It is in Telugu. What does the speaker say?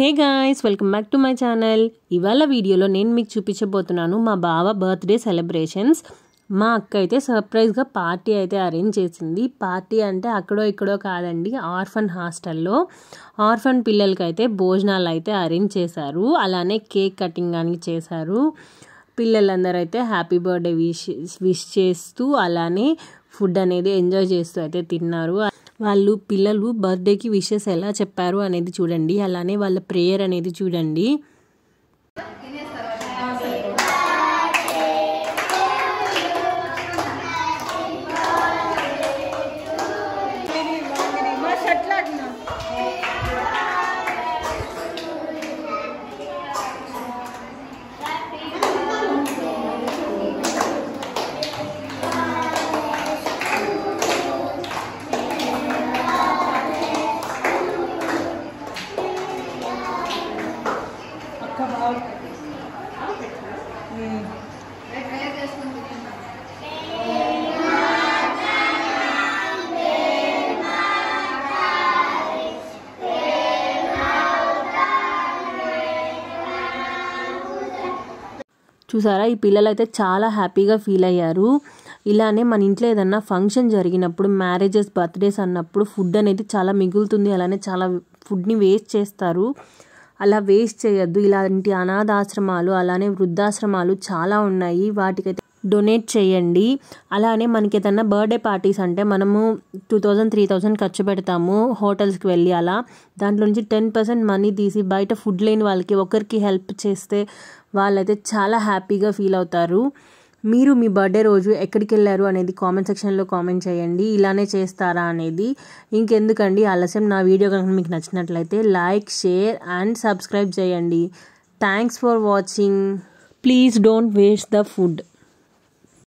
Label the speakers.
Speaker 1: hey guys welcome back to my channel ఇవాళ వీడియోలో నేను మీకు చూపించబోతున్నాను మా బావ బర్త్డే సెలబ్రేషన్స్ మా అక్క అయితే సర్ప్రైజ్గా పార్టీ అయితే అరేంజ్ చేసింది పార్టీ అంటే అక్కడో ఇక్కడో కాదండి ఆర్ఫన్ హాస్టల్లో ఆర్ఫన్ పిల్లలకైతే భోజనాలు అయితే అరేంజ్ చేశారు అలానే కేక్ కటింగ్ అని చేశారు పిల్లలందరూ అయితే హ్యాపీ బర్త్డే విష్ విష్ చేస్తూ అలానే ఫుడ్ అనేది ఎంజాయ్ చేస్తూ అయితే తిన్నారు వాళ్ళు పిల్లలు బర్త్డేకి విషెస్ ఎలా చెప్పారు అనేది చూడండి అలానే వాళ్ళ ప్రేయర్ అనేది చూడండి చూసారా ఈ పిల్లలు అయితే చాలా హ్యాపీగా ఫీల్ అయ్యారు ఇలానే మన ఇంట్లో ఏదన్నా ఫంక్షన్ జరిగినప్పుడు మ్యారేజెస్ బర్త్డేస్ అన్నప్పుడు ఫుడ్ అనేది చాలా మిగులుతుంది అలానే చాలా ఫుడ్ని వేస్ట్ చేస్తారు అలా వేస్ట్ చేయొద్దు ఇలాంటి అనాథాశ్రమాలు అలానే వృద్ధాశ్రమాలు చాలా ఉన్నాయి వాటికైతే డొనేట్ చేయండి అలానే మనకి ఏదైనా బర్త్డే పార్టీస్ అంటే మనము టూ థౌజండ్ త్రీ థౌజండ్ ఖర్చు పెడతాము హోటల్స్కి వెళ్ళి అలా దాంట్లో నుంచి టెన్ పర్సెంట్ మనీ తీసి బయట ఫుడ్ లేని వాళ్ళకి ఒకరికి హెల్ప్ చేస్తే వాళ్ళైతే చాలా హ్యాపీగా ఫీల్ అవుతారు మీరు మీ బర్త్డే రోజు ఎక్కడికి వెళ్ళారు అనేది కామెంట్ సెక్షన్లో కామెంట్ చేయండి ఇలానే చేస్తారా అనేది ఇంకెందుకండి ఆలస్యం నా వీడియో కనుక మీకు నచ్చినట్లయితే లైక్ షేర్ అండ్ సబ్స్క్రైబ్ చేయండి thanks for watching please don't waste the food